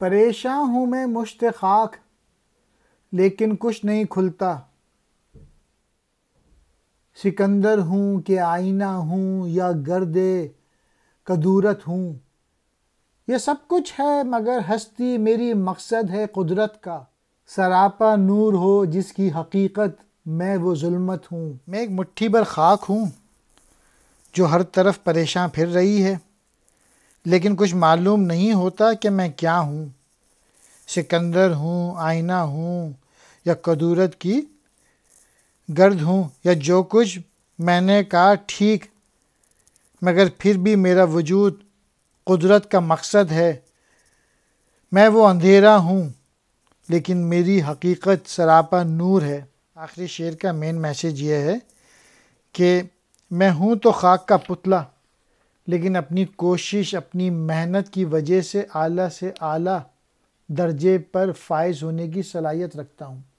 परेशान हूँ मैं मुश्त खाक लेकिन कुछ नहीं खुलता सिकंदर हूँ कि आईना हूँ या गर्दे कदूरत हूँ ये सब कुछ है मगर हस्ती मेरी मकसद है कुदरत का सरापा नूर हो जिसकी हकीकत मैं वो जुल्मत हूँ मैं एक मुट्ठी भर खाक हूँ जो हर तरफ परेशान फिर रही है लेकिन कुछ मालूम नहीं होता कि मैं क्या हूँ सिकंदर हूँ आईना हूँ या कदूरत की गर्द हूँ या जो कुछ मैंने कहा ठीक मगर फिर भी मेरा वजूद कुदरत का मकसद है मैं वो अंधेरा हूँ लेकिन मेरी हकीकत सरापा नूर है आखिरी शेर का मेन मैसेज ये है कि मैं हूँ तो खाक का पुतला लेकिन अपनी कोशिश अपनी मेहनत की वजह से आला से आला दर्जे पर फायज होने की सलाहियत रखता हूँ